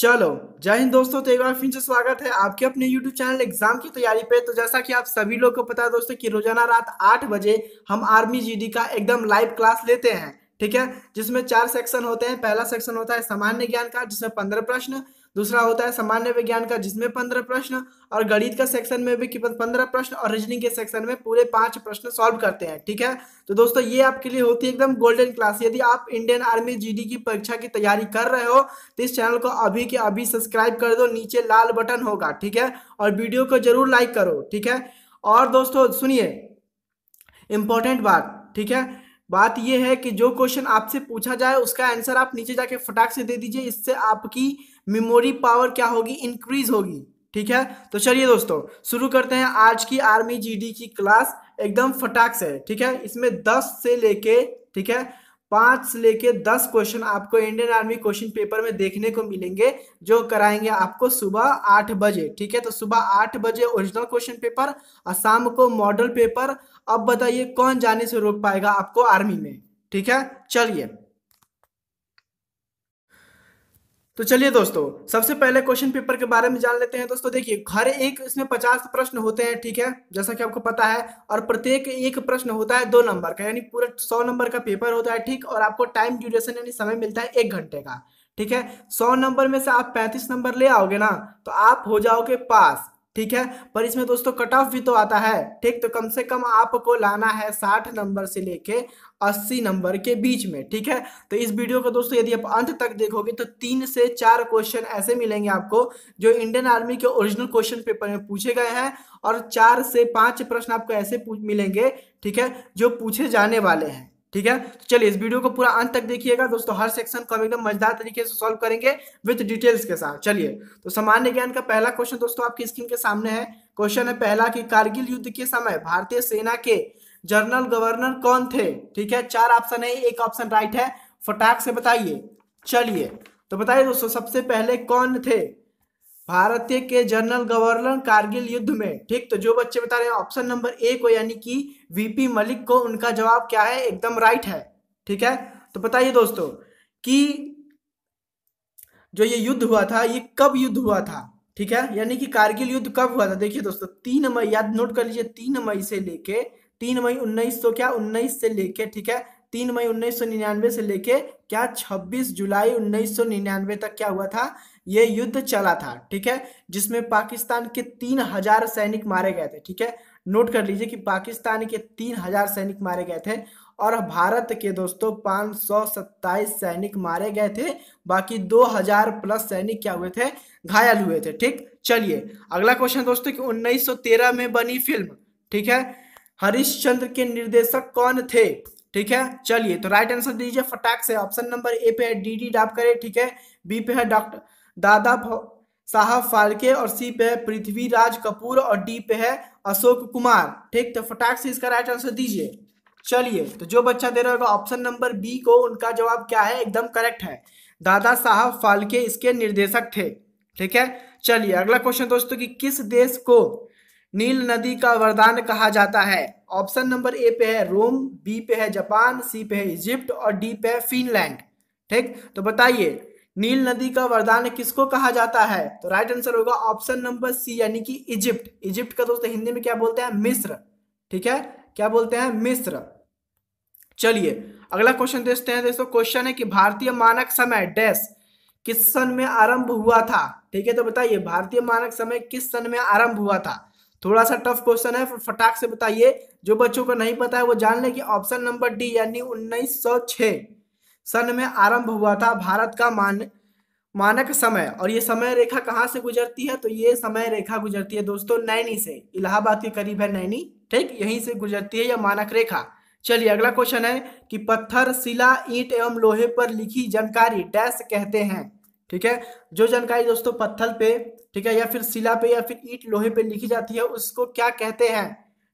चलो जय हिंद दोस्तों तो एक बार फिर से स्वागत है आपके अपने YouTube चैनल एग्जाम की तैयारी पे तो जैसा कि आप सभी लोग को पता है दोस्तों कि रोजाना रात आठ बजे हम आर्मी जी का एकदम लाइव क्लास लेते हैं ठीक है जिसमें चार सेक्शन होते हैं पहला सेक्शन होता है सामान्य ज्ञान का जिसमें पंद्रह प्रश्न दूसरा होता है सामान्य विज्ञान का जिसमें पंद्रह प्रश्न और गणित का सेक्शन में भी पंद्रह प्रश्न और रीजनिंग के सेक्शन में पूरे पांच प्रश्न सॉल्व करते हैं ठीक है तो दोस्तों ये आपके लिए होती है एकदम गोल्डन क्लास यदि आप इंडियन आर्मी जीडी की परीक्षा की तैयारी कर रहे हो तो इस चैनल को अभी के अभी सब्सक्राइब कर दो नीचे लाल बटन होगा ठीक है और वीडियो को जरूर लाइक करो ठीक है और दोस्तों सुनिए इंपॉर्टेंट बात ठीक है बात यह है कि जो क्वेश्चन आपसे पूछा जाए उसका आंसर आप नीचे जाके फटाक से दे दीजिए इससे आपकी मेमोरी पावर क्या होगी इंक्रीज होगी ठीक है तो चलिए दोस्तों शुरू करते हैं आज की आर्मी जीडी की क्लास एकदम फटाक से ठीक है इसमें दस से लेके ठीक है पांच से लेके दस क्वेश्चन आपको इंडियन आर्मी क्वेश्चन पेपर में देखने को मिलेंगे जो कराएंगे आपको सुबह आठ बजे ठीक है तो सुबह आठ बजे ओरिजिनल क्वेश्चन पेपर और शाम को मॉडल पेपर अब बताइए कौन जाने से रोक पाएगा आपको आर्मी में ठीक है चलिए तो चलिए दोस्तों सबसे पहले क्वेश्चन पेपर के बारे में जान लेते हैं दोस्तों देखिए हर एक इसमें पचास प्रश्न होते हैं ठीक है जैसा कि आपको पता है और प्रत्येक एक प्रश्न होता है दो नंबर का यानी पूरा सौ नंबर का पेपर होता है ठीक और आपको टाइम ड्यूरेशन यानी समय मिलता है एक घंटे का ठीक है सौ नंबर में से आप पैंतीस नंबर ले आओगे ना तो आप हो जाओगे पास ठीक है पर इसमें दोस्तों कट ऑफ भी तो आता है ठीक तो कम से कम आपको लाना है साठ नंबर से लेके अस्सी नंबर के बीच में ठीक है तो इस वीडियो को दोस्तों यदि आप अंत तक देखोगे तो तीन से चार क्वेश्चन ऐसे मिलेंगे आपको जो इंडियन आर्मी के ओरिजिनल क्वेश्चन पेपर में पूछे गए हैं और चार से पांच प्रश्न आपको ऐसे मिलेंगे ठीक है जो पूछे जाने वाले हैं ठीक है तो चलिए इस वीडियो को पूरा अंत तक देखिएगा दोस्तों हर सेक्शन को हम एकदम मजेदार तरीके से सॉल्व करेंगे विद डिटेल्स के साथ चलिए तो सामान्य ज्ञान का पहला क्वेश्चन दोस्तों आपकी स्क्रीन के सामने है क्वेश्चन है पहला कि कारगिल युद्ध के समय भारतीय सेना के जनरल गवर्नर कौन थे ठीक है चार ऑप्शन है एक ऑप्शन राइट है फटाक से बताइए चलिए तो बताइए दोस्तों सबसे पहले कौन थे भारत के जनरल गवर्नर कारगिल युद्ध में ठीक तो जो बच्चे बता रहे हैं ऑप्शन नंबर ए को यानी कि वीपी मलिक को उनका जवाब क्या है एकदम राइट है ठीक है तो बताइए दोस्तों कि जो ये युद्ध हुआ था ये कब युद्ध हुआ था ठीक है यानी कि कारगिल युद्ध कब हुआ था देखिए दोस्तों तीन मई याद नोट कर लीजिए तीन मई से लेके तीन मई उन्नीस सौ क्या उन्नीस से लेके ठीक है तीन मई 1999 से लेके क्या 26 जुलाई निन्यानवे तक क्या हुआ था ये युद्ध चला था ठीक है जिसमें पाकिस्तान के तीन हजार सैनिक मारे गए थे ठीक है नोट कर लीजिए कि पाकिस्तान के तीन हजार सैनिक मारे गए थे और भारत के दोस्तों पाँच सौ सत्ताईस सैनिक मारे गए थे बाकी दो हजार प्लस सैनिक क्या हुए थे घायल हुए थे ठीक चलिए अगला क्वेश्चन दोस्तों कि 1913 में बनी फिल्म ठीक है चंद्र के निर्देशक कौन थे ठीक है चलिए तो राइट आंसर दीजिए फटाक से ऑप्शन नंबर ए पे है डी डी डाप करे ठीक है बी पे है डॉक्टर दादा साहब फालके और सी पे है पृथ्वीराज कपूर और डी पे है अशोक कुमार ठीक तो फटाक से इसका राइट आंसर दीजिए चलिए तो जो बच्चा दे रहा होगा ऑप्शन नंबर बी को उनका जवाब क्या है एकदम करेक्ट है दादा साहब फालके इसके निर्देशक थे ठीक है चलिए अगला क्वेश्चन दोस्तों कि किस देश को नील नदी का वरदान कहा जाता है ऑप्शन नंबर ए पे है रोम बी पे है जापान सी पे है इजिप्ट और डी पे है फिनलैंड ठीक तो बताइए नील नदी का वरदान किसको कहा जाता है तो राइट आंसर होगा ऑप्शन नंबर सी यानी कि इजिप्ट इजिप्ट का दोस्तों हिंदी में क्या बोलते हैं मिस्र ठीक है क्या बोलते हैं मिस्र चलिए अगला क्वेश्चन देखते हैं दोस्तों क्वेश्चन है कि भारतीय मानक समय डैश किस सन में आरंभ हुआ था ठीक है तो बताइए भारतीय मानक समय किस सन में आरंभ हुआ था थोड़ा सा टफ क्वेश्चन है फटाक से बताइए जो बच्चों को नहीं पता है वो जान ले कि ऑप्शन नंबर डी यानी 1906 सन में आरंभ हुआ था भारत का मान मानक समय और ये समय रेखा कहाँ से गुजरती है तो ये समय रेखा गुजरती है दोस्तों नैनी से इलाहाबाद के करीब है नैनी ठीक यहीं से गुजरती है यह मानक रेखा चलिए अगला क्वेश्चन है कि पत्थर शिला ईंट एवं लोहे पर लिखी जानकारी डैश कहते हैं ठीक है जो जानकारी दोस्तों पत्थर पे ठीक है या फिर शिला पे या फिर ईट लोहे पे लिखी जाती है उसको क्या कहते हैं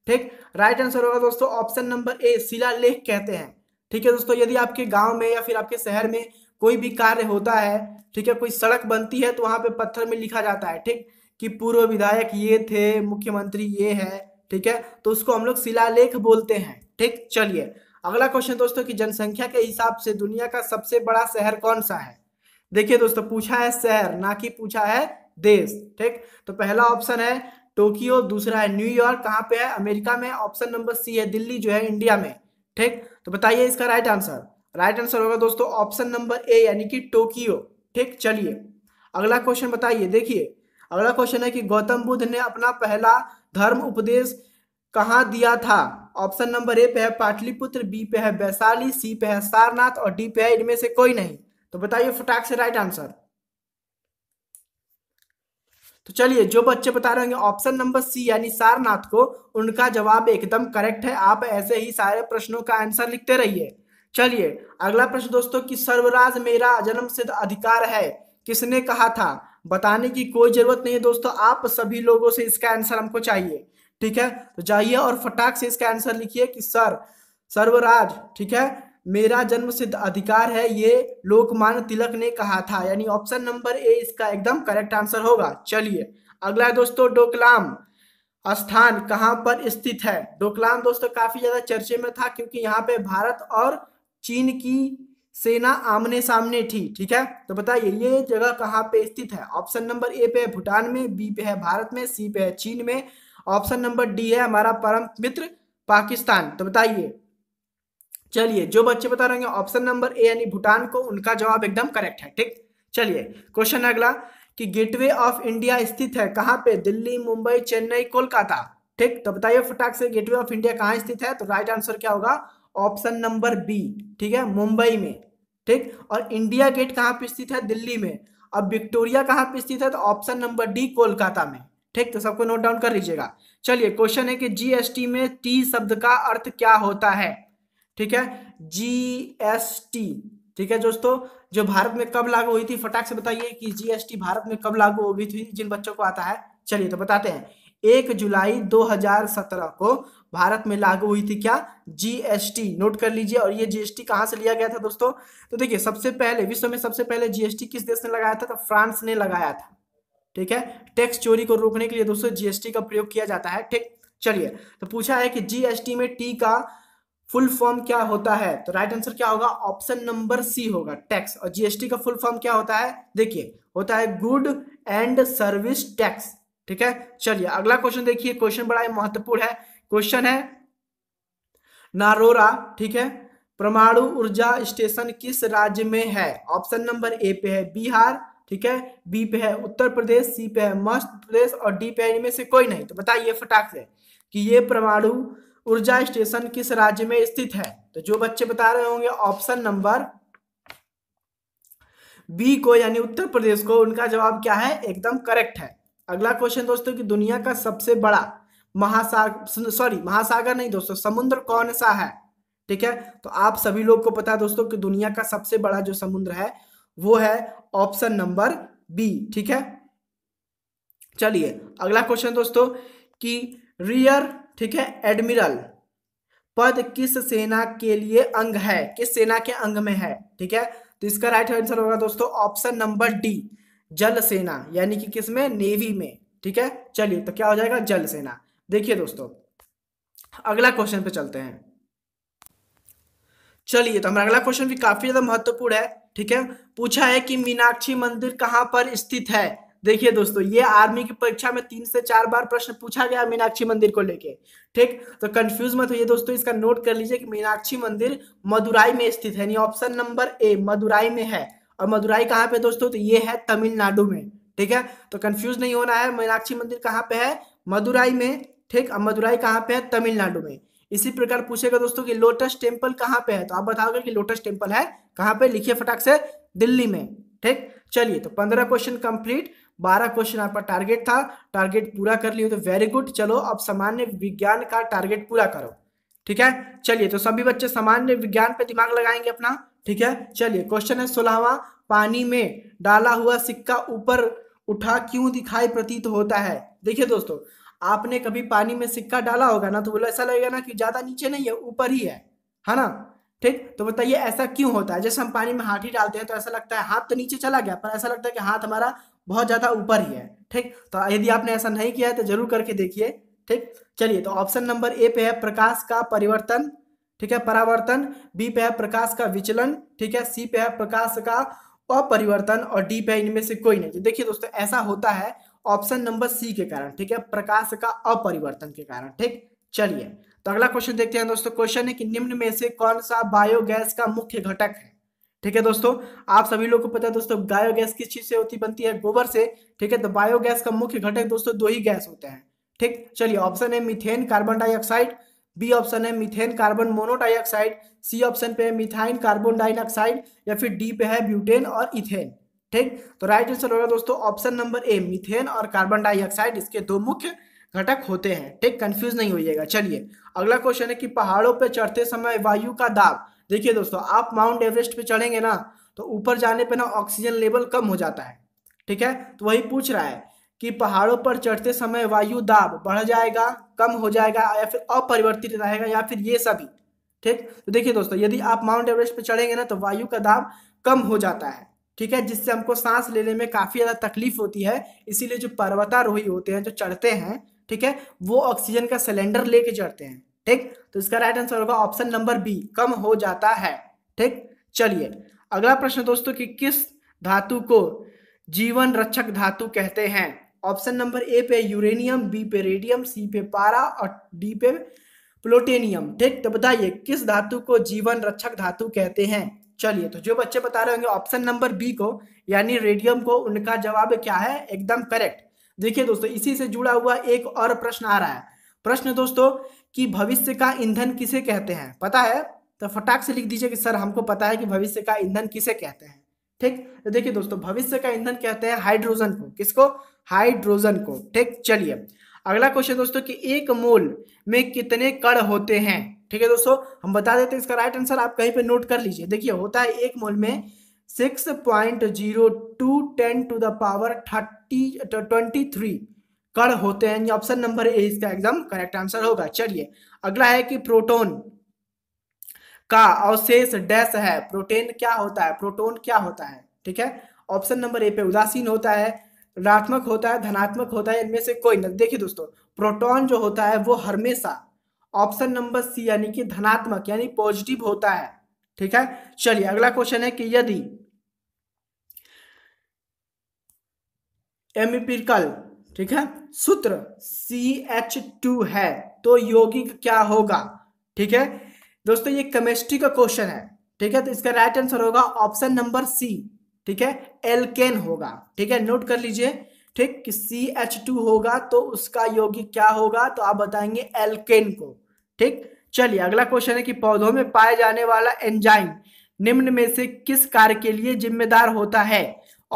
ठीक राइट आंसर होगा दोस्तों ऑप्शन नंबर ए शिला लेख कहते हैं ठीक है दोस्तों यदि आपके गांव में या फिर आपके शहर में कोई भी कार्य होता है ठीक है कोई सड़क बनती है तो वहां पे पत्थर में लिखा जाता है ठीक कि पूर्व विधायक ये थे मुख्यमंत्री ये है ठीक है तो उसको हम लोग शिलालेख बोलते हैं ठीक चलिए अगला क्वेश्चन दोस्तों की जनसंख्या के हिसाब से दुनिया का सबसे बड़ा शहर कौन सा है देखिए दोस्तों पूछा है शहर ना कि पूछा है देश ठीक तो पहला ऑप्शन है टोक्यो दूसरा है न्यूयॉर्क कहाँ पे है अमेरिका में ऑप्शन नंबर सी है दिल्ली जो है इंडिया में ठीक तो बताइए इसका राइट आंसर राइट आंसर होगा दोस्तों ऑप्शन नंबर ए यानी कि टोक्यो ठीक चलिए अगला क्वेश्चन बताइए देखिए अगला क्वेश्चन है कि गौतम बुद्ध ने अपना पहला धर्म उपदेश कहाँ दिया था ऑप्शन नंबर ए पे है पाटलिपुत्र बी पे है वैशाली सी पे है सारनाथ और डी पे है इनमें से कोई नहीं तो बताइए फटाक से राइट आंसर तो चलिए जो बच्चे बता रहे होंगे ऑप्शन नंबर सी यानी सारनाथ को उनका जवाब एकदम करेक्ट है आप ऐसे ही सारे प्रश्नों का आंसर लिखते रहिए चलिए अगला प्रश्न दोस्तों कि सर्वराज मेरा जन्म सिद्ध अधिकार है किसने कहा था बताने की कोई जरूरत नहीं है दोस्तों आप सभी लोगों से इसका आंसर हमको चाहिए ठीक है तो जाइए और फटाक से इसका आंसर लिखिए कि सर सर्वराज ठीक है मेरा जन्म सिद्ध अधिकार है ये लोकमान्य तिलक ने कहा था यानी ऑप्शन नंबर ए इसका एकदम करेक्ट आंसर होगा चलिए अगला दोस्तों डोकलाम स्थान कहाँ पर स्थित है डोकलाम दोस्तों काफी ज्यादा चर्चे में था क्योंकि यहाँ पे भारत और चीन की सेना आमने सामने थी ठीक है तो बताइए ये जगह कहाँ पे स्थित है ऑप्शन नंबर ए पे है भूटान में बी पे है भारत में सी पे है चीन में ऑप्शन नंबर डी है हमारा परम मित्र पाकिस्तान तो बताइए चलिए जो बच्चे बता रहे हैं ऑप्शन नंबर ए यानी भूटान को उनका जवाब एकदम करेक्ट है ठीक चलिए क्वेश्चन अगला कि गेटवे ऑफ इंडिया स्थित है कहाँ पे दिल्ली मुंबई चेन्नई कोलकाता ठीक तो बताइए फटाक से गेटवे ऑफ इंडिया कहाँ स्थित है तो राइट आंसर क्या होगा ऑप्शन नंबर बी ठीक है मुंबई में ठीक और इंडिया गेट कहाँ पे स्थित है दिल्ली में अब विक्टोरिया कहाँ पे स्थित है तो ऑप्शन नंबर डी कोलकाता में ठीक तो सबको नोट डाउन कर लीजिएगा चलिए क्वेश्चन है कि जीएसटी में टी शब्द का अर्थ क्या होता है ठीक है जीएसटी ठीक है दोस्तों जो भारत में कब लागू हुई थी फटाक से बताइए कि जीएसटी भारत में कब लागू हो गई थी जिन बच्चों को आता है चलिए तो बताते हैं एक जुलाई 2017 को भारत में लागू हुई थी क्या जीएसटी नोट कर लीजिए और ये जीएसटी कहाँ से लिया गया था दोस्तों तो देखिए सबसे पहले विश्व में सबसे पहले जीएसटी किस देश ने लगाया था तो फ्रांस ने लगाया था ठीक है टैक्स चोरी को रोकने के लिए दोस्तों जीएसटी का प्रयोग किया जाता है ठीक चलिए तो पूछा है कि जीएसटी में टी का फुल फॉर्म क्या होता है तो राइट आंसर क्या होगा ऑप्शन नंबर सी होगा टैक्स और जीएसटी का फुल फॉर्म क्या होता है देखिए होता है गुड एंड सर्विस टैक्स ठीक है चलिए अगला क्वेश्चन देखिए क्वेश्चन बड़ा महत्वपूर्ण है क्वेश्चन है नारोरा ठीक है परमाणु ऊर्जा स्टेशन किस राज्य में है ऑप्शन नंबर ए पे है बिहार ठीक है बी पे है उत्तर प्रदेश सी पे है मध्य प्रदेश और डी पे है इनमें से कोई नहीं तो बताइए फटाक से कि ये परमाणु ऊर्जा स्टेशन किस राज्य में स्थित है तो जो बच्चे बता रहे होंगे ऑप्शन नंबर बी को यानी उत्तर प्रदेश को उनका जवाब क्या है एकदम करेक्ट है अगला क्वेश्चन दोस्तों कि दुनिया का सबसे बड़ा महासागर सॉरी महासागर नहीं दोस्तों समुद्र कौन सा है ठीक है तो आप सभी लोग को पता है दोस्तों कि दुनिया का सबसे बड़ा जो समुद्र है वो है ऑप्शन नंबर बी ठीक है चलिए अगला क्वेश्चन दोस्तों कि रियर ठीक है एडमिरल पद किस सेना के लिए अंग है किस सेना के अंग में है ठीक है तो इसका राइट आंसर होगा दोस्तों ऑप्शन नंबर डी जल सेना यानी कि किस में नेवी में ठीक है चलिए तो क्या हो जाएगा जल सेना देखिए दोस्तों अगला क्वेश्चन पे चलते हैं चलिए तो हमारा अगला क्वेश्चन भी काफी ज्यादा महत्वपूर्ण है ठीक है पूछा है कि मीनाक्षी मंदिर कहां पर स्थित है देखिए दोस्तों ये आर्मी की परीक्षा में तीन से चार बार प्रश्न पूछा गया मीनाक्षी मंदिर को लेके ठीक तो कंफ्यूज मत होइए दोस्तों इसका नोट कर लीजिए कि मीनाक्षी मंदिर मदुराई में स्थित है यानी ऑप्शन नंबर ए मदुराई में है और मदुराई कहाँ पे दोस्तों तो ये है तमिलनाडु में ठीक है तो कंफ्यूज नहीं होना है मीनाक्षी मंदिर कहाँ पे है मदुराई में ठीक अब मदुराई कहाँ पे है तमिलनाडु में इसी प्रकार पूछेगा दोस्तों कि लोटस टेम्पल कहाँ पे है तो आप बताओगे कि लोटस टेम्पल है कहाँ पे लिखिए फटाक से दिल्ली में ठीक चलिए तो पंद्रह क्वेश्चन कंप्लीट बारह क्वेश्चन आपका टारगेट था टारगेट पूरा कर लिए तो वेरी गुड चलो अब सामान्य विज्ञान का टारगेट पूरा करो ठीक है चलिए तो सभी बच्चे सामान्य विज्ञान पे दिमाग लगाएंगे अपना ठीक है चलिए क्वेश्चन है सोलहवा पानी में डाला हुआ सिक्का ऊपर उठा क्यों दिखाई प्रतीत होता है देखिए दोस्तों आपने कभी पानी में सिक्का डाला होगा ना तो बोला ऐसा लगेगा ना कि ज्यादा नीचे नहीं है ऊपर ही है है ना ठीक तो बताइए ऐसा क्यों होता है जैसे हम पानी में हाथ ही डालते हैं तो ऐसा लगता है हाथ तो नीचे चला गया पर ऐसा लगता है कि हाथ हमारा बहुत ज़्यादा ऊपर ही है ठीक तो यदि आपने ऐसा नहीं किया है तो जरूर करके देखिए ठीक चलिए तो ऑप्शन नंबर ए पे है प्रकाश का परिवर्तन ठीक है परावर्तन बी पे है प्रकाश का विचलन ठीक है सी पे है प्रकाश का अपरिवर्तन और डी पे इनमें से कोई नहीं देखिए दोस्तों ऐसा होता है ऑप्शन नंबर सी के कारण ठीक है प्रकाश का अपरिवर्तन के कारण ठीक चलिए तो अगला क्वेश्चन देखते हैं दोस्तों क्वेश्चन है कि निम्न में से कौन सा बायोगैस का मुख्य घटक है ठीक है दोस्तों आप सभी लोग को पता है दोस्तों बायोगैस किस चीज से होती बनती है गोबर से ठीक है तो बायोगैस का मुख्य घटक दोस्तों दो ही गैस होते हैं ठीक चलिए ऑप्शन है methane carbon dioxide B option है methane carbon monodioxide C option पे है मिथाइन कार्बन डाइऑक्साइड या फिर डी पे है ब्यूटेन और इथेन ठीक तो राइट आंसर होगा दोस्तों ऑप्शन नंबर ए मिथेन और कार्बन डाइऑक्साइड इसके दो मुख्य घटक होते हैं ठीक कंफ्यूज नहीं होइएगा चलिए अगला क्वेश्चन है कि पहाड़ों पर चढ़ते समय वायु का दाब देखिए दोस्तों आप माउंट एवरेस्ट पे चढ़ेंगे ना तो ऊपर जाने पे ना ऑक्सीजन लेवल कम हो जाता है ठीक है तो वही पूछ रहा है कि पहाड़ों पर चढ़ते समय वायु दाब बढ़ जाएगा कम हो जाएगा या फिर अपरिवर्तित रहेगा या फिर ये सभी ठीक तो देखिए दोस्तों यदि आप माउंट एवरेस्ट पर चढ़ेंगे ना तो वायु का दाब कम हो जाता है ठीक है जिससे हमको सांस लेने में काफ़ी ज़्यादा तकलीफ होती है इसीलिए जो पर्वतारोही होते हैं जो चढ़ते हैं ठीक है वो ऑक्सीजन का सिलेंडर लेके चढ़ते हैं ठीक तो इसका राइट आंसर होगा ऑप्शन नंबर बी कम हो जाता है ठीक चलिए अगला प्रश्न दोस्तों कि किस धातु को जीवन रक्षक धातु कहते हैं ऑप्शन नंबर ए पे यूरेनियम बी पे रेडियम सी पे पारा और डी पे प्लोटेनियम ठीक तो बताइए किस धातु को जीवन रक्षक धातु कहते हैं चलिए तो जो बच्चे बता रहे होंगे ऑप्शन नंबर बी को यानी रेडियम को उनका जवाब क्या है एकदम करेक्ट देखिए दोस्तों इसी से जुड़ा हुआ एक और प्रश्न आ रहा है प्रश्न दोस्तों कि भविष्य का ईंधन किसे कहते हैं पता है तो फटाक से लिख दीजिए कि सर हमको पता है कि भविष्य का ईंधन किसे कहते हैं ठीक तो देखिए दोस्तों भविष्य का ईंधन कहते हैं हाइड्रोजन को किसको हाइड्रोजन को ठीक चलिए अगला क्वेश्चन दोस्तों कि एक मोल में कितने कण होते हैं ठीक है दोस्तों हम बता देते हैं इसका राइट आंसर आप कहीं पे नोट कर लीजिए देखिए होता है एक मोल में six point zero two ten to the power thirty twenty three कण होते हैं ऑप्शन नंबर ए इसका एग्जाम करेक्ट आंसर होगा चलिए अगला है कि प्रोटोन का अवशेष डैश है प्रोटेन क्या होता है प्रोटोन क्या होता है ठीक है ऑप्शन नंबर ए पे उदासीन होता है ऋणात्मक होता है धनात्मक होता है इनमें से कोई ना देखिए दोस्तों प्रोटॉन जो होता है वो हमेशा ऑप्शन नंबर सी यानी कि धनात्मक यानी पॉजिटिव होता है ठीक है चलिए अगला क्वेश्चन है कि यदि एमिपिकल ठीक है सूत्र सी एच टू है तो यौगिक क्या होगा ठीक है दोस्तों ये केमिस्ट्री का क्वेश्चन है ठीक है तो इसका राइट आंसर होगा ऑप्शन नंबर सी ठीक है एलकेन होगा ठीक है नोट कर लीजिए ठीक कि सी एच टू होगा तो उसका यौगिक क्या होगा तो आप बताएंगे एलकेन को ठीक चलिए अगला क्वेश्चन है कि पौधों में पाए जाने वाला एंजाइम निम्न में से किस कार्य के लिए जिम्मेदार होता है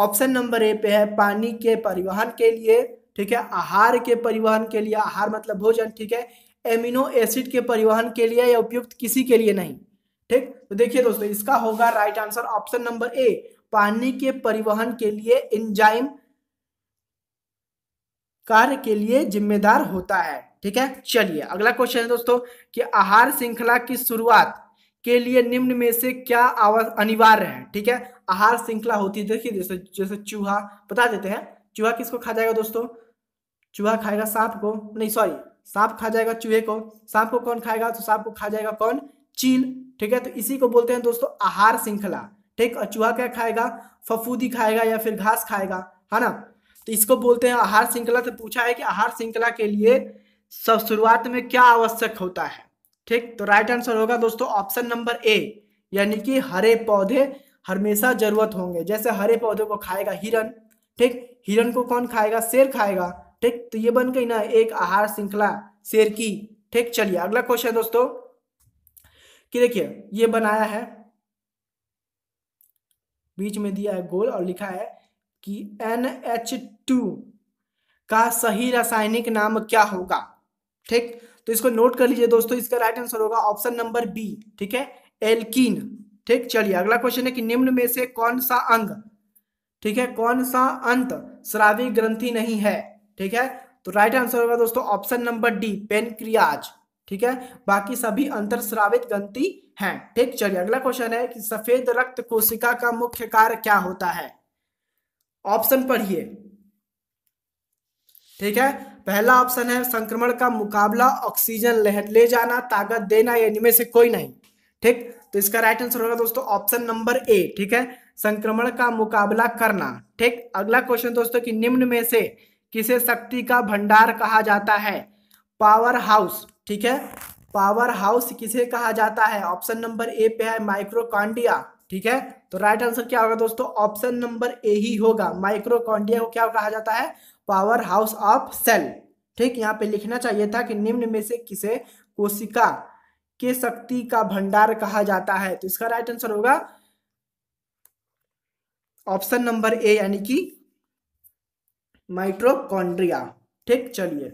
ऑप्शन नंबर ए पे है पानी के परिवहन के लिए ठीक है आहार के परिवहन के लिए आहार मतलब भोजन ठीक है एमिनो एसिड के परिवहन के लिए या उपयुक्त किसी के लिए नहीं ठीक तो देखिए दोस्तों इसका होगा right answer option number A पानी के परिवहन के लिए एंजाइम कार्य के लिए जिम्मेदार होता है ठीक है चलिए अगला क्वेश्चन है दोस्तों कि आहार श्रृंखला की शुरुआत के लिए निम्न में से क्या अनिवार्य है ठीक है आहार श्रृंखला होती है देखिए जैसे जैसे चूहा बता देते हैं चूहा किसको खा जाएगा दोस्तों चूहा खाएगा सांप को नहीं सॉरी सांप खा जाएगा चूहे को सांप को कौन खाएगा तो सांप को खा जाएगा कौन चील ठीक है तो इसी को बोलते हैं दोस्तों आहार श्रृंखला ठीक और चूहा क्या खाएगा फफूदी खाएगा या फिर घास खाएगा है ना तो इसको बोलते हैं आहार श्रृंखला से तो पूछा है कि आहार श्रृंखला के लिए सब शुरुआत में क्या आवश्यक होता है ठीक तो राइट आंसर होगा दोस्तों ऑप्शन नंबर ए यानी कि हरे पौधे हमेशा जरूरत होंगे जैसे हरे पौधे को खाएगा हिरन ठीक हिरन को कौन खाएगा शेर खाएगा ठीक तो ये बन गई ना एक आहार श्रृंखला शेर की ठीक चलिए अगला क्वेश्चन दोस्तों कि देखिए ये बनाया है बीच में दिया है गोल और लिखा है कि एन एच टू का सही रासायनिक नाम क्या होगा ठीक तो इसको नोट कर लीजिए दोस्तों इसका राइट आंसर होगा ऑप्शन नंबर बी ठीक है एल्किन ठीक चलिए अगला क्वेश्चन है कि निम्न में से कौन सा अंग ठीक है कौन सा अंत श्रावी ग्रंथि नहीं है ठीक है तो राइट आंसर होगा दोस्तों ऑप्शन नंबर डी पेनक्रियाज ठीक है बाकी सभी अंतर गंती ग्रंथि हैं ठीक चलिए अगला क्वेश्चन है कि सफेद रक्त कोशिका का मुख्य कार्य क्या होता है ऑप्शन पढ़िए ठीक है पहला ऑप्शन है संक्रमण का मुकाबला ऑक्सीजन ले जाना ताकत देना या इनमें से कोई नहीं ठीक तो इसका राइट आंसर होगा दोस्तों ऑप्शन नंबर ए ठीक है संक्रमण का मुकाबला करना ठीक अगला क्वेश्चन दोस्तों कि निम्न में से किसे शक्ति का भंडार कहा जाता है पावर हाउस ठीक है पावर हाउस किसे कहा जाता है ऑप्शन नंबर ए पे है माइक्रोकॉन्डिया ठीक है तो राइट आंसर क्या होगा दोस्तों ऑप्शन नंबर ए ही होगा माइक्रोकॉन्डिया को क्या कहा जाता है पावर हाउस ऑफ सेल ठीक यहाँ पे लिखना चाहिए था कि निम्न में से किसे कोशिका के शक्ति का भंडार कहा जाता है तो इसका राइट आंसर होगा ऑप्शन नंबर ए यानी कि माइट्रोकॉन्ड्रिया ठीक चलिए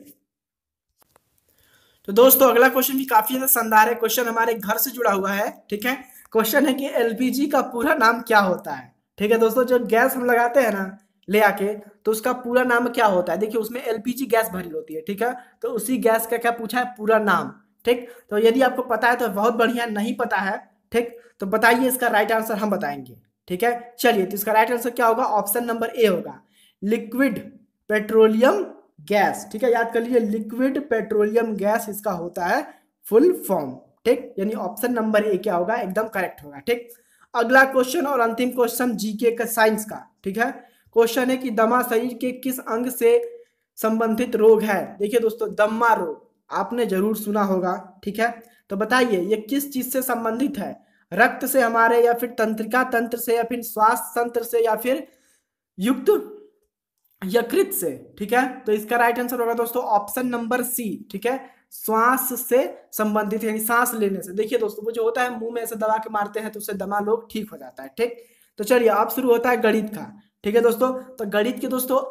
तो दोस्तों अगला क्वेश्चन भी काफी ज्यादा शानदार है क्वेश्चन हमारे घर से जुड़ा हुआ है ठीक है क्वेश्चन है कि एलपीजी का पूरा नाम क्या होता है ठीक है दोस्तों जो गैस हम लगाते हैं ना ले आके तो उसका पूरा नाम क्या होता है देखिए उसमें एलपीजी गैस भरी होती है ठीक है तो उसी गैस का क्या पूछा है पूरा नाम ठीक तो यदि आपको पता है तो बहुत बढ़िया नहीं पता है ठीक तो बताइए इसका राइट आंसर हम बताएंगे ठीक है चलिए तो इसका राइट आंसर क्या होगा ऑप्शन नंबर ए होगा लिक्विड पेट्रोलियम गैस ठीक है याद कर लीजिए लिक्विड पेट्रोलियम गैस इसका होता है फुल फॉर्म ठीक यानी ऑप्शन नंबर ए क्या होगा एकदम करेक्ट होगा ठीक अगला क्वेश्चन और अंतिम क्वेश्चन जीके का साइंस का ठीक है क्वेश्चन है कि दमा शरीर के किस अंग से संबंधित रोग है देखिए दोस्तों दम्मा रोग आपने जरूर सुना होगा ठीक है तो बताइए ये किस चीज से संबंधित है रक्त से हमारे या फिर तंत्रिका तंत्र से या फिर श्वास तंत्र से या फिर युक्त यकृत से ठीक है तो इसका राइट आंसर होगा दोस्तों ऑप्शन नंबर सी ठीक है श्वास से संबंधित यानी सांस लेने से देखिए दोस्तों वो जो होता है मुंह में ऐसे दबा के मारते हैं तो उससे दमा लोग ठीक हो जाता है ठीक तो चलिए अब शुरू होता है गणित का ठीक है दोस्तों तो गणित के दोस्तों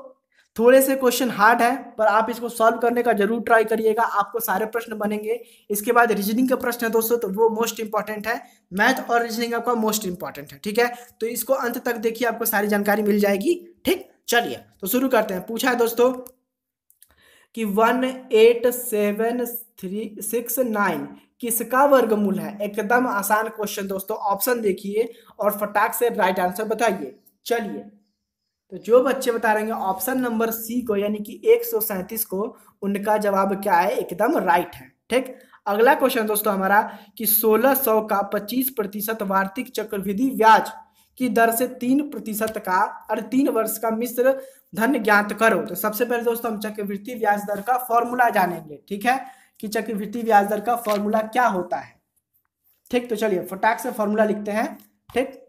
थोड़े से क्वेश्चन हार्ड है पर आप इसको सॉल्व करने का जरूर ट्राई करिएगा आपको सारे प्रश्न बनेंगे इसके बाद रीजनिंग का प्रश्न है दोस्तों तो वो मोस्ट इंपॉर्टेंट है मैथ और रीजनिंग आपका मोस्ट इंपॉर्टेंट है ठीक है तो इसको अंत तक देखिए आपको सारी जानकारी मिल जाएगी ठीक चलिए तो शुरू करते हैं पूछा है दोस्तों कि one eight seven three six nine किसका वर्गमूल है एकदम आसान क्वेश्चन दोस्तों ऑप्शन देखिए और फटाक से राइट आंसर बताइए चलिए तो जो बच्चे बता रहे हैं ऑप्शन नंबर सी को यानी कि एक सौ को उनका जवाब क्या है एकदम राइट है ठीक अगला क्वेश्चन दोस्तों हमारा कि सौ का पच्चीस प्रतिशत वार्षिक चक्रवृद्धि ब्याज की दर से तीन प्रतिशत का और तीन वर्ष का मिश्र धन ज्ञात करो तो सबसे पहले दोस्तों हम चक्रवृत्ति ब्याज दर का फॉर्मूला जानेंगे ठीक है कि चक्रवृत्ति ब्याज दर का फॉर्मूला क्या होता है ठीक तो चलिए फटाक से फॉर्मूला लिखते हैं ठीक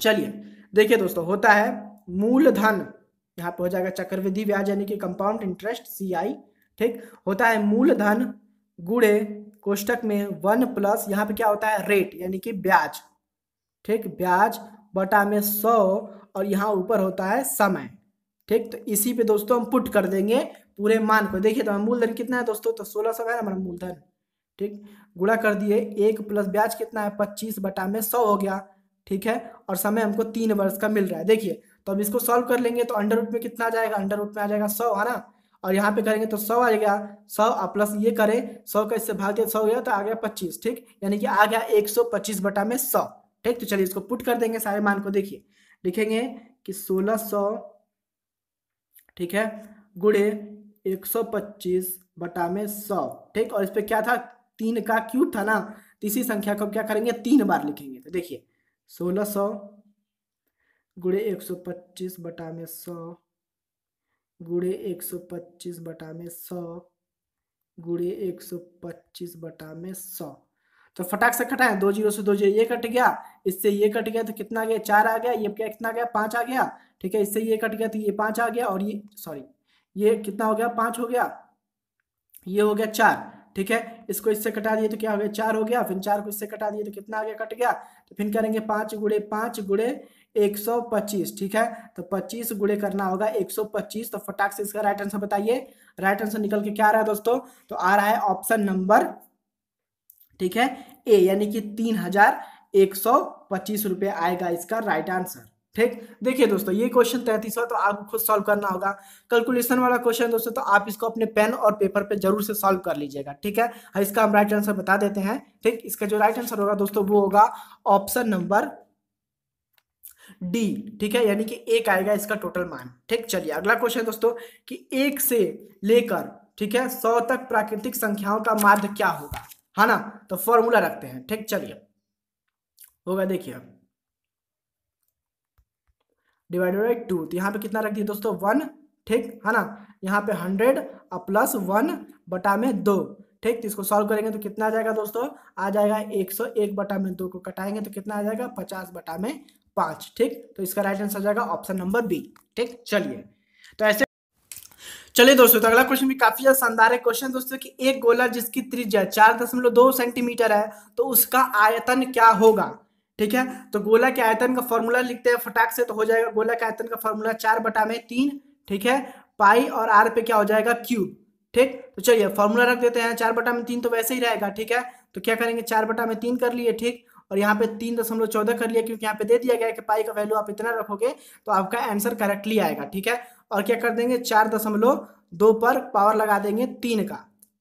चलिए देखिए दोस्तों होता है मूलधन यहाँ पे हो जाएगा चक्रवृद्धि ब्याज यानी कि कंपाउंड इंटरेस्ट सी आई ठीक होता है मूलधन गुड़े कोष्टक में वन प्लस यहाँ पे क्या होता है रेट यानी कि ब्याज ठीक ब्याज बटा में सौ और यहाँ ऊपर होता है समय ठीक तो इसी पे दोस्तों हम पुट कर देंगे पूरे मान को देखिए तो मूलधन कितना है दोस्तों तो सोलह सौ है हमारा मूलधन ठीक गुणा कर दिए एक प्लस ब्याज कितना है पच्चीस बटा में सौ हो गया ठीक है और समय हमको तीन वर्ष का मिल रहा है देखिए तो अब इसको सॉल्व कर लेंगे तो अंडर रूट में कितना आ जाएगा अंडर रूट में आ जाएगा सौ है ना और यहाँ पे करेंगे तो सौ आ गया सौ और प्लस ये करें सौ का इससे भाग दिया सौ गया तो आ गया पच्चीस ठीक यानी कि आ गया एक सौ पच्चीस बटा में सौ ठीक तो चलिए इसको पुट कर देंगे सारे मान को देखिए लिखेंगे कि सोलह सौ ठीक है गुड़े एक सौ पच्चीस बटा में सौ ठीक और इस पर क्या था तीन का क्यूब था ना तो इसी संख्या को क्या करेंगे तीन बार लिखेंगे तो देखिए सोलह सौ गुड़े एक सौ पच्चीस बटा में सौ गुड़े एक सौ पच्चीस बटा में सौ गुड़े एक सौ पच्चीस बटा में सौ तो फटाक से कटा है दो जीरो से दो जीरो ये कट गया इससे ये कट गया तो कितना गया चार आ गया ये क्या कितना गया पाँच आ गया ठीक है इससे ये कट गया तो ये पाँच आ गया और ये सॉरी ये कितना हो गया पाँच हो गया ये हो गया चार ठीक है इसको इससे कटा दिए तो क्या हो गया चार हो गया फिर चार को इससे कटा दिए तो कितना आ गया कट गया तो फिर करेंगे पाँच गुड़े पाँच गुड़े एक सौ पच्चीस ठीक है तो पच्चीस गुड़े करना होगा एक सौ पच्चीस तो फटाक से इसका राइट आंसर बताइए राइट आंसर निकल के क्या आ रहा है दोस्तों तो आ रहा है ऑप्शन नंबर ठीक है ए यानी कि तीन हजार एक सौ पच्चीस रुपए आएगा इसका राइट आंसर ठीक देखिए दोस्तों ये क्वेश्चन तैतीस तो आपको खुद सॉल्व करना होगा कैलकुलेशन वाला क्वेश्चन दोस्तों तो आप इसको अपने पेन और पेपर पे जरूर से सॉल्व कर लीजिएगा ठीक है हाँ, इसका हम राइट आंसर बता देते हैं ठीक इसका जो राइट आंसर होगा दोस्तों वो होगा ऑप्शन नंबर डी ठीक है यानी कि एक आएगा इसका टोटल मान ठीक चलिए अगला क्वेश्चन दोस्तों कि एक से लेकर ठीक है सौ तक प्राकृतिक संख्याओं का माध्य क्या होगा है हाँ ना तो फॉर्मूला रखते हैं ठीक चलिए होगा देखिए डिवाइडेड बाई टू तो यहाँ पे कितना रख दिया दोस्तों वन ठीक है ना यहाँ पे हंड्रेड और प्लस वन बटा में दो ठीक तो इसको सॉल्व करेंगे तो कितना आ जाएगा दोस्तों आ जाएगा एक सौ एक बटा में दो को कटाएंगे तो कितना आ जाएगा पचास बटा में पाँच ठीक तो इसका राइट आंसर आ जाएगा ऑप्शन नंबर बी ठीक चलिए तो ऐसे चलिए दोस्तों तो अगला क्वेश्चन भी काफी ज्यादा शानदार है क्वेश्चन दोस्तों कि एक गोला जिसकी त्रिज्या चार दशमलव दो सेंटीमीटर है तो उसका आयतन क्या होगा ठीक है तो गोला के आयतन का फॉर्मूला लिखते हैं फटाक से तो हो जाएगा गोला के आयतन का फॉर्मूला चार बटा में तीन ठीक है पाई और आर पे क्या हो जाएगा क्यूब ठीक तो चलिए फॉर्मूला रख देते हैं चार बटा में तीन तो वैसे ही रहेगा ठीक है तो क्या करेंगे चार बटा में तीन कर लिए ठीक और यहाँ पे तीन दशमलव चौदह कर लिया क्योंकि यहाँ पे दे दिया गया है कि पाई का वैल्यू आप इतना रखोगे तो आपका आंसर करेक्टली आएगा ठीक है और क्या कर देंगे चार दशमलव दो पर पावर लगा देंगे तीन का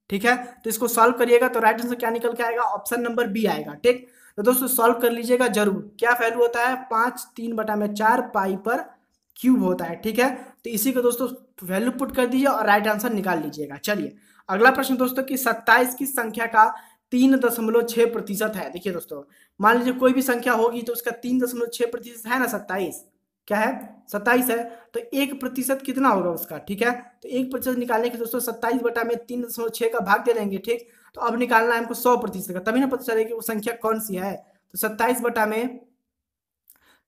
ठीक है तो इसको सॉल्व करिएगा तो राइट आंसर क्या निकल के आएगा ऑप्शन नंबर बी आएगा ठीक तो दोस्तों सॉल्व कर लीजिएगा जरूर क्या वैल्यू होता है पांच तीन बटा में चार पाई पर क्यूब होता है ठीक है तो इसी को दोस्तों वैल्यू पुट कर दीजिए और राइट आंसर निकाल लीजिएगा चलिए अगला प्रश्न दोस्तों की सत्ताईस की संख्या का तीन दशमलव छह प्रतिशत है देखिए दोस्तों मान लीजिए कोई भी संख्या होगी तो उसका तीन दशमलव छह प्रतिशत है ना सत्ताईस क्या है सत्ताईस है तो एक प्रतिशत कितना होगा उसका ठीक है तो एक प्रतिशत निकालने के तो दोस्तों सत्ताईस बटा में तीन दशमलव छः का भाग दे देंगे ठीक तो अब निकालना है हमको सौ प्रतिशत का तभी ना पता चलेगा वो संख्या कौन सी है तो सत्ताईस बटा में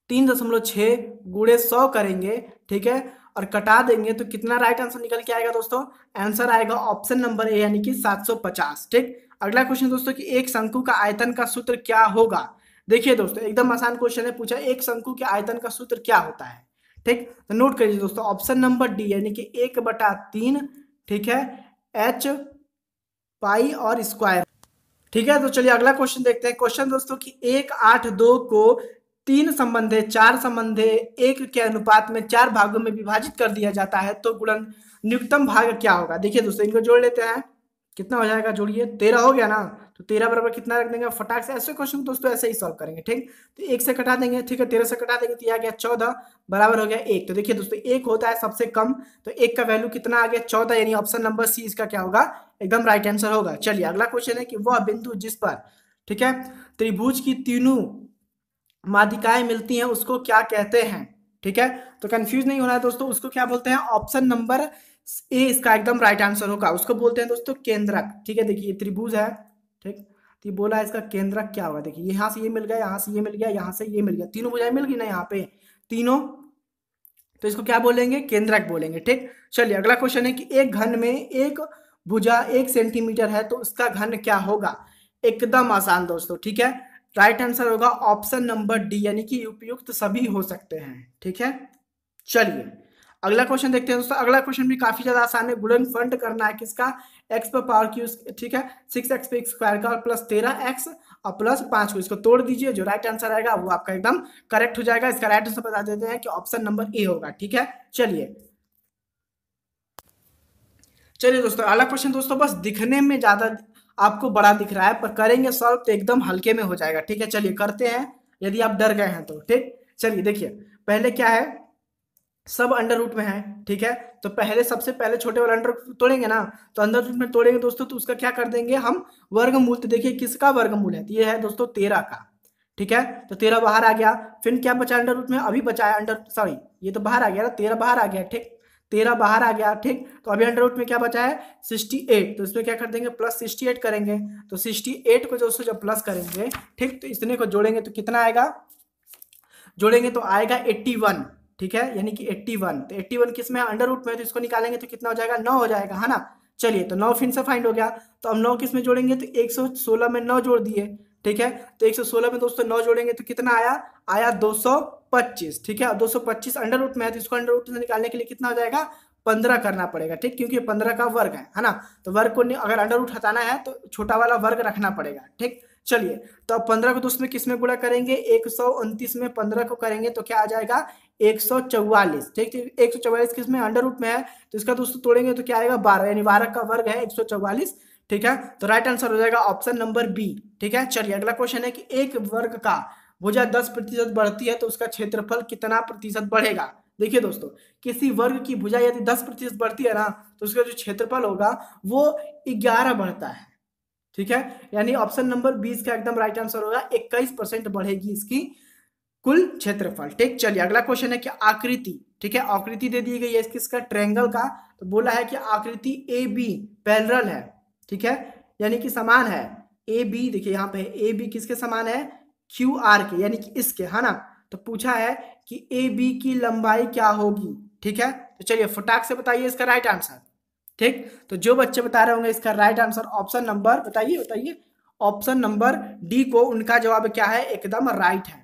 तीन दशमलव छः गुड़े सौ करेंगे ठीक है और कटा देंगे तो कितना राइट आंसर निकल के आएगा दोस्तों आंसर आएगा ऑप्शन नंबर ए यानी कि 750 ठीक अगला क्वेश्चन दोस्तों कि एक शंकु का आयतन का सूत्र क्या होगा देखिए दोस्तों एकदम आसान क्वेश्चन है पूछा एक शंकु के आयतन का सूत्र क्या होता है ठीक तो नोट करिए दोस्तों ऑप्शन नंबर डी यानी कि एक बटा तीन ठीक है एच पाई और स्क्वायर ठीक है तो चलिए अगला क्वेश्चन देखते हैं क्वेश्चन दोस्तों कि एक आठ दो को तीन संबंधे चार संबंधे एक के अनुपात में चार भागों में विभाजित कर दिया जाता है तो गुणन न्यूनतम भाग क्या होगा देखिए दोस्तों इनको जोड़ लेते हैं कितना हो जाएगा जोड़िए तेरह हो गया ना तो तेरह बराबर कितना रख देंगे फटाक से ऐसे क्वेश्चन दोस्तों ऐसे ही सॉल्व करेंगे ठीक तो एक से कटा देंगे ठीक है तेरह से कटा देंगे तो यह आ गया चौदह बराबर हो गया एक तो देखिए दोस्तों एक होता है सबसे कम तो एक का वैल्यू कितना आ गया चौदह यानी ऑप्शन नंबर सी इसका क्या होगा एकदम राइट आंसर होगा चलिए अगला क्वेश्चन है कि वह बिंदु जिस पर ठीक है त्रिभुज की तीनों माधिकाएं मिलती हैं उसको क्या कहते हैं ठीक है तो कंफ्यूज नहीं होना है दोस्तों उसको क्या बोलते हैं ऑप्शन नंबर ए इसका एकदम राइट आंसर होगा उसको बोलते हैं दोस्तों केंद्रक ठीक है देखिए त्रिभुज है ठीक तो ये बोला इसका केंद्रक क्या होगा देखिए यहाँ से ये मिल गया यहाँ से ये मिल गया यहाँ से ये मिल गया तीनों भुजाएं मिल गई ना यहाँ पे तीनों तो इसको क्या बोलेंगे केंद्रक बोलेंगे ठीक चलिए अगला क्वेश्चन है कि एक घन में एक भुजा एक सेंटीमीटर है तो उसका घन क्या होगा एकदम आसान दोस्तों ठीक है राइट आंसर होगा ऑप्शन नंबर डी यानी कि उपयुक्त सभी हो सकते हैं ठीक है चलिए अगला क्वेश्चन देखते हैं दोस्तों अगला क्वेश्चन भी काफी ज्यादा आसान है गुडन फंड करना है किसका एक्स पर पावर क्यू ठीक है सिक्स एक्स पे स्क्वायर का प्लस तेरह एक्स और प्लस पांच को इसको तोड़ दीजिए जो राइट आंसर आएगा वो आपका एकदम करेक्ट हो जाएगा इसका राइट आंसर बता देते हैं कि ऑप्शन नंबर ए होगा ठीक है चलिए चलिए दोस्तों अगला क्वेश्चन दोस्तों बस दिखने में ज्यादा आपको बड़ा दिख रहा है पर करेंगे सॉल्व तो एकदम हल्के में हो जाएगा ठीक है चलिए करते हैं यदि आप डर गए हैं तो ठीक चलिए देखिए पहले क्या है सब अंडर रूट में है ठीक है तो पहले सबसे पहले छोटे वाला अंडर तोड़ेंगे ना तो अंडर रूट में तोड़ेंगे दोस्तों तो उसका क्या कर देंगे हम वर्गमूल तो देखिए किसका वर्गमूल है तो ये है दोस्तों तेरह का ठीक है तो तेरह बाहर आ गया फिर क्या बचा अंडर रूट में अभी बचाया अंडर सॉरी ये तो बाहर आ गया ना तेरह बाहर आ गया ठीक तेरह बाहर आ गया ठीक तो अभी अंडर रूट में क्या बचा है सिक्सटी एट तो इसमें क्या कर देंगे प्लस सिक्सटी एट करेंगे तो सिक्सटी एट को दोस्तों जब प्लस करेंगे ठीक तो इतने को जोड़ेंगे तो कितना आएगा जोड़ेंगे तो आएगा एट्टी वन ठीक है यानी कि 81 तो 81 किस में अंडर रूट में तो इसको निकालेंगे तो कितना हो जाएगा नौ हो जाएगा है ना चलिए तो नौ फिर से फाइंड हो गया तो हम नौ किस में जोड़ेंगे तो 116 में नौ जोड़ दिए ठीक है तो 116 में दोस्तों नौ जोड़ेंगे तो कितना आया आया 225 ठीक है अब 225 अंडर रूट में है तो इसको अंडर रूट से निकालने के लिए कितना हो जाएगा पंद्रह करना पड़ेगा ठीक क्योंकि पंद्रह का वर्ग है है ना तो वर्ग को अगर अंडर रूट हटाना है तो छोटा वाला वर्ग रखना पड़ेगा ठीक चलिए तो अब पंद्रह को दोस्तों किस में गुणा करेंगे एक सौ उनतीस में पंद्रह को करेंगे तो क्या आ जाएगा एक सौ चौवालीस ठीक ठीक एक सौ चौवालीस किस में अंडर रूट में है तो इसका दोस्तों तोड़ेंगे तो क्या आएगा बारह यानी बारह का वर्ग है एक सौ चौवालीस ठीक है तो राइट आंसर हो जाएगा ऑप्शन नंबर बी ठीक है चलिए अगला क्वेश्चन है कि एक वर्ग का भुजा दस प्रतिशत बढ़ती है तो उसका क्षेत्रफल कितना प्रतिशत बढ़ेगा देखिए दोस्तों किसी वर्ग की भुजा यदि दस प्रतिशत बढ़ती है ना तो उसका जो क्षेत्रफल होगा वो ग्यारह बढ़ता है ठीक है यानी ऑप्शन नंबर बीस का एकदम राइट आंसर होगा इक्कीस परसेंट बढ़ेगी इसकी कुल क्षेत्रफल ठीक चलिए अगला क्वेश्चन है कि आकृति ठीक है आकृति दे दी गई है किसका ट्रेंगल का तो बोला है कि आकृति ए बी पैरल है ठीक है यानी कि समान है ए बी देखिए यहाँ पे ए बी किसके समान है क्यू आर के यानी कि इसके है ना तो पूछा है कि ए बी की लंबाई क्या होगी ठीक है तो चलिए फटाक से बताइए इसका राइट आंसर ठीक तो जो बच्चे बता रहे होंगे इसका राइट आंसर ऑप्शन नंबर बताइए बताइए ऑप्शन नंबर डी को उनका जवाब क्या है एकदम राइट है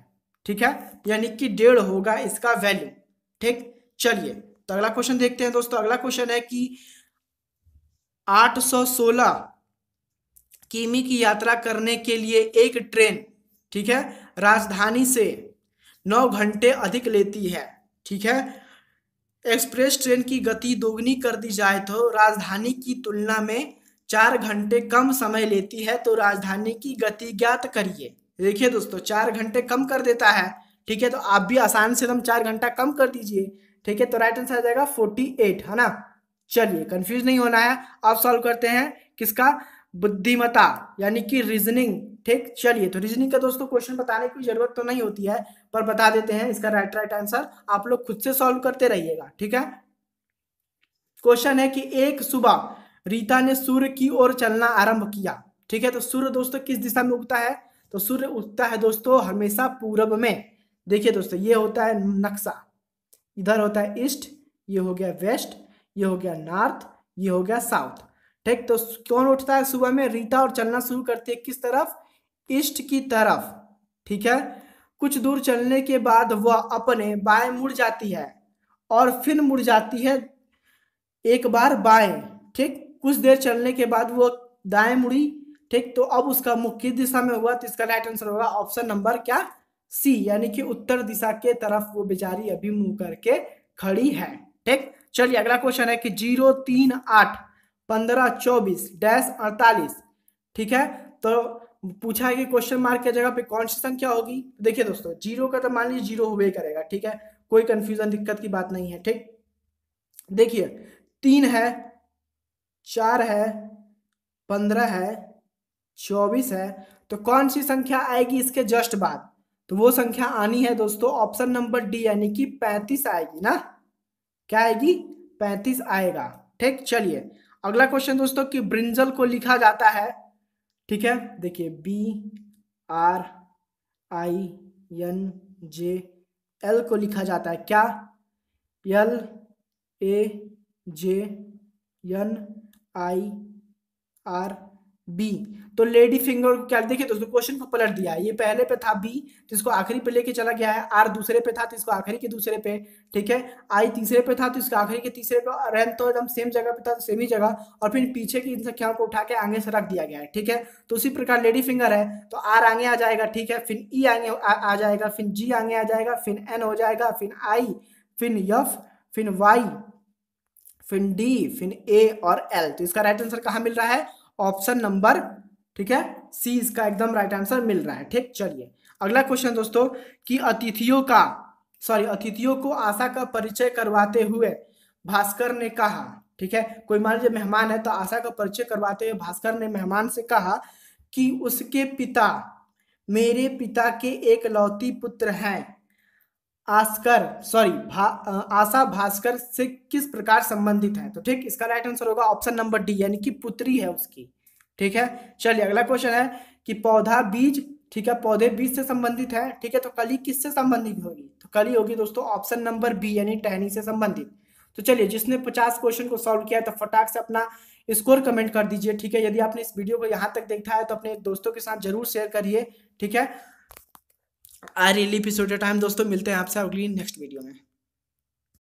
ठीक है यानी कि डेढ़ होगा इसका वैल्यू ठीक चलिए तो अगला क्वेश्चन देखते हैं दोस्तों अगला क्वेश्चन है कि 816 किमी की यात्रा करने के लिए एक ट्रेन ठीक है राजधानी से नौ घंटे अधिक लेती है ठीक है एक्सप्रेस ट्रेन की गति दोगुनी कर दी जाए तो राजधानी की तुलना में चार घंटे कम समय लेती है तो राजधानी की गति ज्ञात करिए देखिए दोस्तों चार घंटे कम कर देता है ठीक है तो आप भी आसान से एकदम चार घंटा कम कर दीजिए ठीक है तो राइट आंसर आ जाएगा फोर्टी एट है ना चलिए कंफ्यूज नहीं होना है आप सॉल्व करते हैं किसका बुद्धिमता यानी कि रीजनिंग ठीक चलिए तो रीजनिंग का दोस्तों क्वेश्चन बताने की जरूरत तो नहीं होती है पर बता देते हैं इसका राइट राइट आंसर आप लोग खुद से सॉल्व करते रहिएगा ठीक है क्वेश्चन है कि एक सुबह रीता ने सूर्य की ओर चलना आरंभ किया ठीक है तो सूर्य दोस्तों किस दिशा में उगता है तो सूर्य उगता है दोस्तों हमेशा पूरब में देखिए दोस्तों ये होता है नक्शा इधर होता है ईस्ट ये हो गया वेस्ट ये हो गया नॉर्थ ये हो गया साउथ ठीक तो कौन उठता है सुबह में रीता और चलना शुरू करती है किस तरफ ईस्ट की तरफ ठीक है कुछ दूर चलने के बाद वह अपने बाएं मुड़ जाती है और फिर मुड़ जाती है एक बार बाएं ठीक कुछ देर चलने के बाद वह दाएं मुड़ी ठीक तो अब उसका मुख किस दिशा में हुआ तो इसका राइट आंसर होगा ऑप्शन नंबर क्या सी यानी कि उत्तर दिशा के तरफ वो बेचारी अभी मुंह करके खड़ी है ठीक चलिए अगला क्वेश्चन है कि जीरो तीन आठ पंद्रह चौबीस डैश अड़तालीस ठीक है तो पूछा है कि क्वेश्चन मार्क की जगह पे कौन सी संख्या होगी देखिए दोस्तों जीरो का तो मान लीजिए जीरो हुए करेगा ठीक है कोई कंफ्यूजन दिक्कत की बात नहीं है ठीक देखिए तीन है चार है पंद्रह है चौबीस है तो कौन सी संख्या आएगी इसके जस्ट बाद तो वो संख्या आनी है दोस्तों ऑप्शन नंबर डी यानी कि पैंतीस आएगी ना क्या आएगी पैंतीस आएगा ठीक चलिए अगला क्वेश्चन दोस्तों कि ब्रिंजल को लिखा जाता है ठीक है देखिए B R I N J L को लिखा जाता है क्या L A J N I R B तो लेडी फिंगर को क्या देखिए दोस्तों क्वेश्चन को पलट दिया है ये पहले पे था बी तो इसको आखिरी पे लेके चला गया है आर दूसरे पे था तो इसको आखिरी के दूसरे पे ठीक है आई तीसरे पे था तो इसको आखिरी के तीसरे पे और तो एकदम सेम जगह पे था तो सेम ही जगह और फिर पीछे की इन संख्याओं को उठा के आगे से रख दिया गया है ठीक है तो उसी प्रकार लेडी फिंगर है तो आर आगे आ जाएगा ठीक है फिर ई e आगे आ जाएगा फिर जी आगे आ जाएगा फिर एन हो जाएगा फिर आई फिर यफ फिर वाई फिर डी फिर ए और एल तो इसका राइट आंसर कहाँ मिल रहा है ऑप्शन नंबर ठीक है सी इसका एकदम राइट आंसर मिल रहा है ठीक चलिए अगला क्वेश्चन दोस्तों कि अतिथियों का सॉरी अतिथियों को आशा का परिचय करवाते हुए भास्कर ने कहा ठीक है कोई मान लीजिए मेहमान है तो आशा का परिचय करवाते हुए भास्कर ने मेहमान से कहा कि उसके पिता मेरे पिता के एक लौती पुत्र हैं आस्कर सॉरी भा, आशा भास्कर से किस प्रकार संबंधित है तो ठीक इसका राइट आंसर होगा ऑप्शन नंबर डी यानी कि पुत्री है उसकी ठीक है चलिए अगला क्वेश्चन है कि पौधा बीज ठीक है पौधे बीज से संबंधित है ठीक है तो कली किससे संबंधित होगी तो कली होगी दोस्तों ऑप्शन नंबर बी यानी टहनी से संबंधित तो चलिए जिसने पचास क्वेश्चन को सॉल्व किया है तो फटाक से अपना स्कोर कमेंट कर दीजिए ठीक है यदि आपने इस वीडियो को यहाँ तक देखा है तो अपने दोस्तों के साथ जरूर शेयर करिए ठीक है आई रियली फीस टाइम दोस्तों मिलते हैं आपसे अगली नेक्स्ट वीडियो में